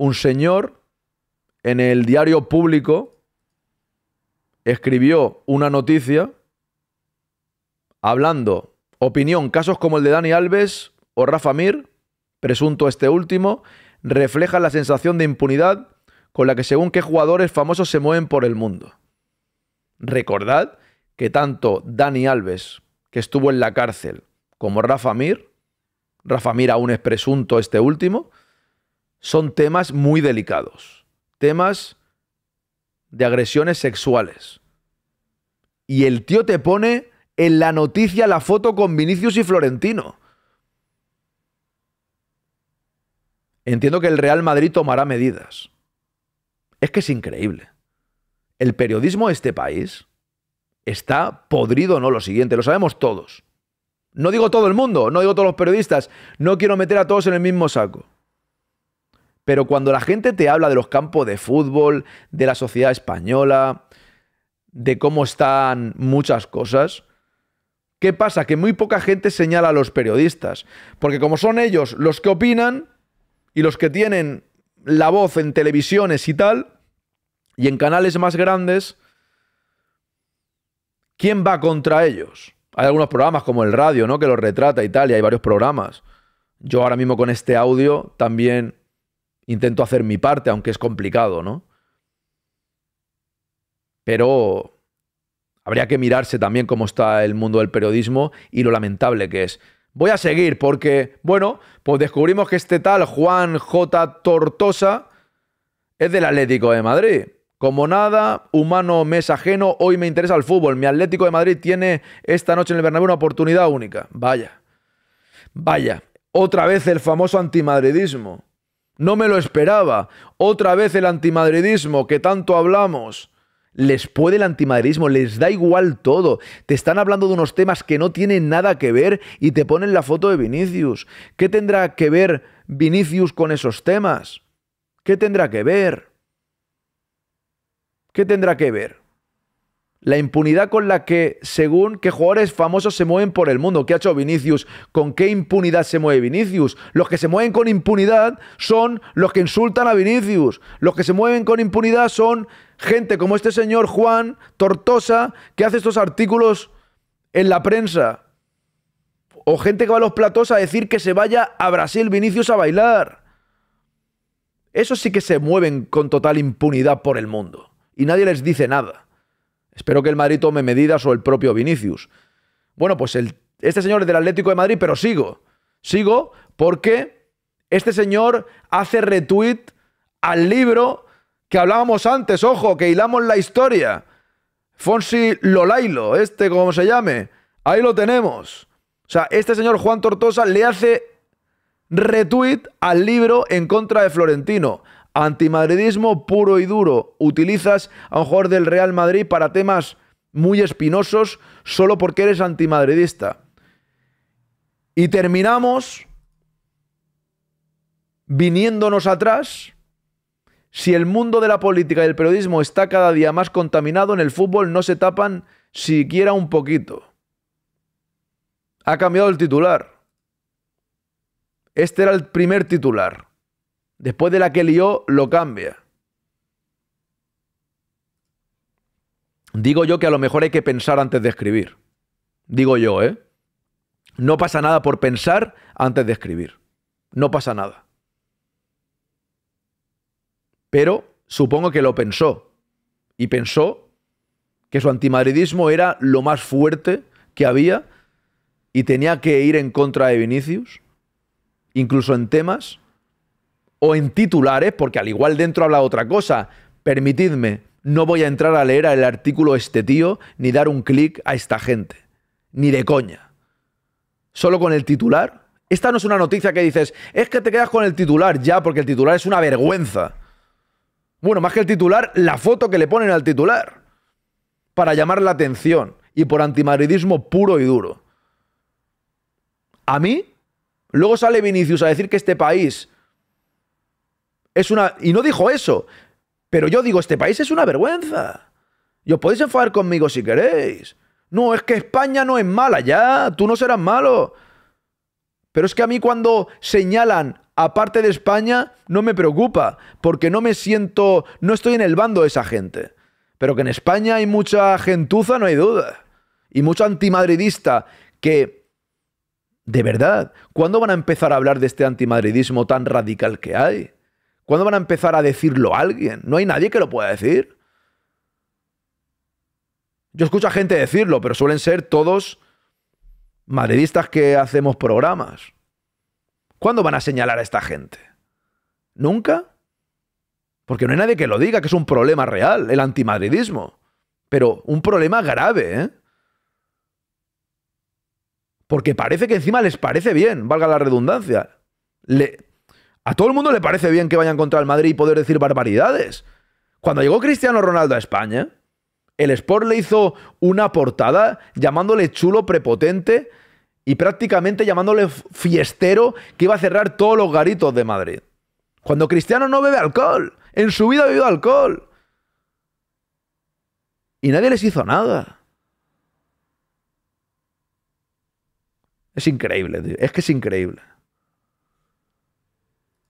un señor en el diario público escribió una noticia hablando, opinión, casos como el de Dani Alves o Rafa Mir, presunto este último, refleja la sensación de impunidad con la que según qué jugadores famosos se mueven por el mundo. Recordad que tanto Dani Alves, que estuvo en la cárcel, como Rafa Mir, Rafa Mir aún es presunto este último, son temas muy delicados, temas de agresiones sexuales. Y el tío te pone en la noticia la foto con Vinicius y Florentino. Entiendo que el Real Madrid tomará medidas. Es que es increíble. El periodismo de este país está podrido, ¿no? Lo siguiente, lo sabemos todos. No digo todo el mundo, no digo todos los periodistas, no quiero meter a todos en el mismo saco. Pero cuando la gente te habla de los campos de fútbol, de la sociedad española, de cómo están muchas cosas, ¿qué pasa? Que muy poca gente señala a los periodistas. Porque como son ellos los que opinan y los que tienen la voz en televisiones y tal, y en canales más grandes, ¿quién va contra ellos? Hay algunos programas como el radio, ¿no? Que los retrata y tal, y hay varios programas. Yo ahora mismo con este audio también intento hacer mi parte, aunque es complicado, ¿no? Pero habría que mirarse también cómo está el mundo del periodismo y lo lamentable que es. Voy a seguir porque, bueno, pues descubrimos que este tal Juan J. Tortosa es del Atlético de Madrid. Como nada, humano mes ajeno, hoy me interesa el fútbol. Mi Atlético de Madrid tiene esta noche en el Bernabéu una oportunidad única. Vaya. Vaya. Otra vez el famoso antimadridismo. No me lo esperaba. Otra vez el antimadridismo que tanto hablamos. Les puede el antimadridismo, les da igual todo. Te están hablando de unos temas que no tienen nada que ver y te ponen la foto de Vinicius. ¿Qué tendrá que ver Vinicius con esos temas? ¿Qué tendrá que ver? ¿Qué tendrá que ver? La impunidad con la que, según qué jugadores famosos se mueven por el mundo. ¿Qué ha hecho Vinicius? ¿Con qué impunidad se mueve Vinicius? Los que se mueven con impunidad son los que insultan a Vinicius. Los que se mueven con impunidad son gente como este señor Juan Tortosa, que hace estos artículos en la prensa. O gente que va a los platos a decir que se vaya a Brasil Vinicius a bailar. eso sí que se mueven con total impunidad por el mundo. Y nadie les dice nada. Espero que el Madrid tome medidas o el propio Vinicius. Bueno, pues este señor es del Atlético de Madrid, pero sigo. Sigo porque este señor hace retweet al libro que hablábamos antes, ojo, que hilamos la historia. Fonsi Lolailo, este como se llame. Ahí lo tenemos. O sea, este señor Juan Tortosa le hace retweet al libro en contra de Florentino. Antimadridismo puro y duro. Utilizas a un jugador del Real Madrid para temas muy espinosos solo porque eres antimadridista. Y terminamos viniéndonos atrás. Si el mundo de la política y el periodismo está cada día más contaminado, en el fútbol no se tapan siquiera un poquito. Ha cambiado el titular. Este era el primer titular. Después de la que lió, lo cambia. Digo yo que a lo mejor hay que pensar antes de escribir. Digo yo, ¿eh? No pasa nada por pensar antes de escribir. No pasa nada. Pero supongo que lo pensó. Y pensó que su antimadridismo era lo más fuerte que había y tenía que ir en contra de Vinicius, incluso en temas o en titulares, porque al igual dentro habla otra cosa. Permitidme, no voy a entrar a leer el artículo este tío ni dar un clic a esta gente. Ni de coña. Solo con el titular. Esta no es una noticia que dices, es que te quedas con el titular ya, porque el titular es una vergüenza. Bueno, más que el titular, la foto que le ponen al titular. Para llamar la atención y por antimadridismo puro y duro. A mí, luego sale Vinicius a decir que este país es una. Y no dijo eso. Pero yo digo, este país es una vergüenza. Y os podéis enfadar conmigo si queréis. No, es que España no es mala ya. Tú no serás malo. Pero es que a mí cuando señalan aparte de España, no me preocupa. Porque no me siento. No estoy en el bando de esa gente. Pero que en España hay mucha gentuza, no hay duda. Y mucho antimadridista que. De verdad, ¿cuándo van a empezar a hablar de este antimadridismo tan radical que hay? ¿Cuándo van a empezar a decirlo a alguien? No hay nadie que lo pueda decir. Yo escucho a gente decirlo, pero suelen ser todos madridistas que hacemos programas. ¿Cuándo van a señalar a esta gente? ¿Nunca? Porque no hay nadie que lo diga, que es un problema real, el antimadridismo. Pero un problema grave, ¿eh? Porque parece que encima les parece bien, valga la redundancia. Le, a todo el mundo le parece bien que vayan contra el Madrid y poder decir barbaridades. Cuando llegó Cristiano Ronaldo a España, el Sport le hizo una portada llamándole chulo prepotente y prácticamente llamándole fiestero que iba a cerrar todos los garitos de Madrid. Cuando Cristiano no bebe alcohol, en su vida ha bebido alcohol. Y nadie les hizo nada. Es increíble, es que es increíble.